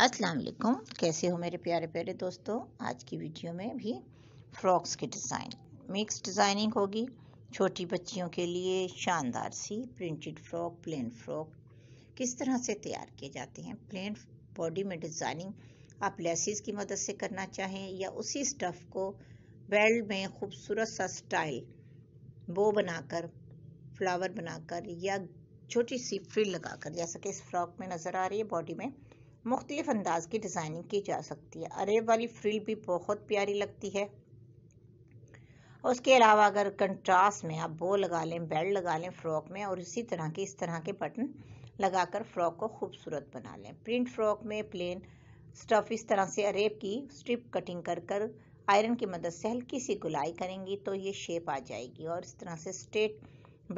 अस्सलाम वालेकुम कैसे हो मेरे प्यारे प्यारे दोस्तों आज की वीडियो में भी फ्रॉक्स के डिज़ाइन मिक्स डिज़ाइनिंग होगी छोटी बच्चियों के लिए शानदार सी प्रिंटेड फ्रॉक प्लेन फ्रॉक किस तरह से तैयार किए जाते हैं प्लेन बॉडी में डिज़ाइनिंग आप लेसिस की मदद से करना चाहें या उसी स्टफ़ को बेल्ट में खूबसूरत सा स्टाइल बो बनाकर फ्लावर बनाकर या छोटी सी फ्रिल लगाकर जैसा कि इस फ्रॉक में नज़र आ रही है बॉडी में मुख्तलिफ अंदाज की डिज़ाइनिंग की जा सकती है अरेब वाली फ्रिल भी बहुत प्यारी लगती है उसके अलावा अगर कंट्रास्ट में आप बो लगा लें बेल्ट लगा लें फ्रॉक में और इसी तरह के इस तरह के बटन लगाकर फ्रॉक को खूबसूरत बना लें प्रिंट फ्रॉक में प्लेन स्टफ़ इस तरह से अरेब की स्ट्रिप कटिंग कर कर आयरन की मदद से हल्की सी गुलाई करेंगी तो ये शेप आ जाएगी और इस तरह से स्ट्रेट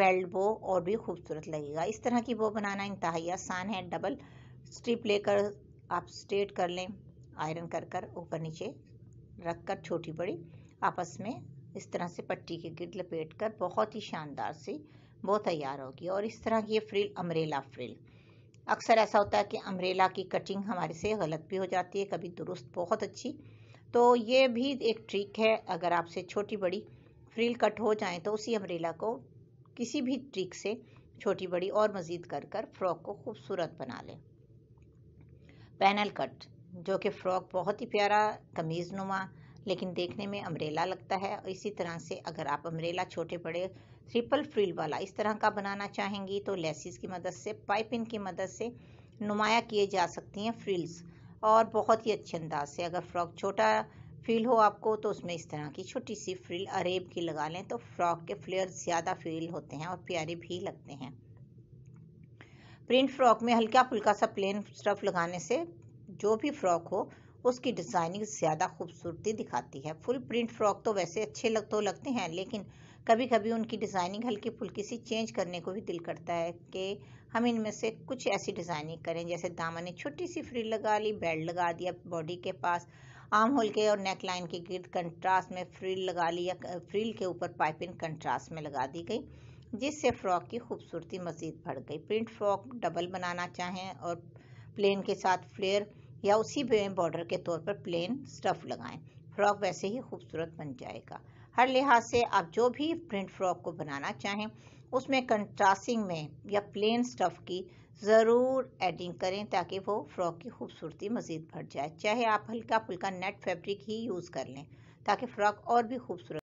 बेल्ट बो और भी खूबसूरत लगेगा इस तरह की बो बनाना इंतहाई आसान है डबल स्ट्रिप लेकर आप स्ट्रेट कर लें आयरन कर कर ऊपर नीचे रख कर छोटी बड़ी आपस में इस तरह से पट्टी के गिर लपेट कर बहुत ही शानदार सी वो तैयार होगी और इस तरह की ये फ्रिल अमरेला फ्रिल अक्सर ऐसा होता है कि अमरेला की कटिंग हमारे से गलत भी हो जाती है कभी दुरुस्त बहुत अच्छी तो ये भी एक ट्रिक है अगर आपसे छोटी बड़ी फ्रिल कट हो जाए तो उसी अमरेला को किसी भी ट्रिक से छोटी बड़ी और मज़ीद कर कर फ्रॉक को खूबसूरत बना लें पैनल कट जो कि फ्रॉक बहुत ही प्यारा कमीज़ नुमा लेकिन देखने में अम्ब्रेला लगता है और इसी तरह से अगर आप अम्ब्रेला छोटे बड़े ट्रिपल फ्रिल वाला इस तरह का बनाना चाहेंगी तो लेसिस की मदद से पाइपिंग की मदद से नुमाया किए जा सकती हैं फ्रिल्स और बहुत ही अच्छे अंदाज से अगर फ्रॉक छोटा फील हो आपको तो उसमें इस तरह की छोटी सी फ्रिल अरेब की लगा लें तो फ्रॉक के फ्लेयर ज़्यादा फील होते हैं और प्यारे भी लगते हैं प्रिंट फ्रॉक में हल्का फुल्का सा प्लेन स्टफ लगाने से जो भी फ्रॉक हो उसकी डिज़ाइनिंग ज़्यादा खूबसूरती दिखाती है फुल प्रिंट फ्रॉक तो वैसे अच्छे लग तो लगते हैं लेकिन कभी कभी उनकी डिज़ाइनिंग हल्की फुल्की सी चेंज करने को भी दिल करता है कि हम इनमें से कुछ ऐसी डिज़ाइनिंग करें जैसे दामन ने छोटी सी फ्री लगा ली बेल्ट लगा दिया बॉडी के पास आम होल के और नेक लाइन के गिर्द कंट्रास्ट में फ्रील लगा ली या फ्रील के ऊपर पाइपिंग कंट्रास्ट में लगा दी गई जिससे फ्रॉक की खूबसूरती मज़ीद बढ़ गई प्रिंट फ्रॉक डबल बनाना चाहें और प्लेन के साथ फ्लेयर या उसी भी बॉर्डर के तौर पर प्लेन स्टफ़ लगाएं फ्रॉक वैसे ही खूबसूरत बन जाएगा हर लिहाज से आप जो भी प्रिंट फ्रॉक को बनाना चाहें उसमें कंट्रास्टिंग में या प्लेन स्टफ़ की ज़रूर एडिंग करें ताकि वो फ़्रॉक की खूबसूरती मज़ीद बढ़ जाए चाहे आप हल्का फुल्का नेट फैब्रिक ही यूज़ कर लें ताकि फ़्रॉक और भी खूबसूरत